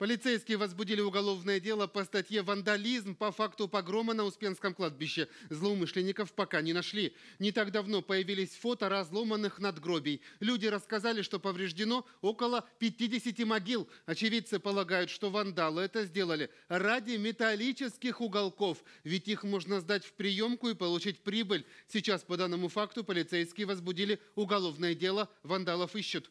Полицейские возбудили уголовное дело по статье «Вандализм» по факту погрома на Успенском кладбище. Злоумышленников пока не нашли. Не так давно появились фото разломанных надгробий. Люди рассказали, что повреждено около 50 могил. Очевидцы полагают, что вандалы это сделали ради металлических уголков. Ведь их можно сдать в приемку и получить прибыль. Сейчас по данному факту полицейские возбудили уголовное дело. Вандалов ищут.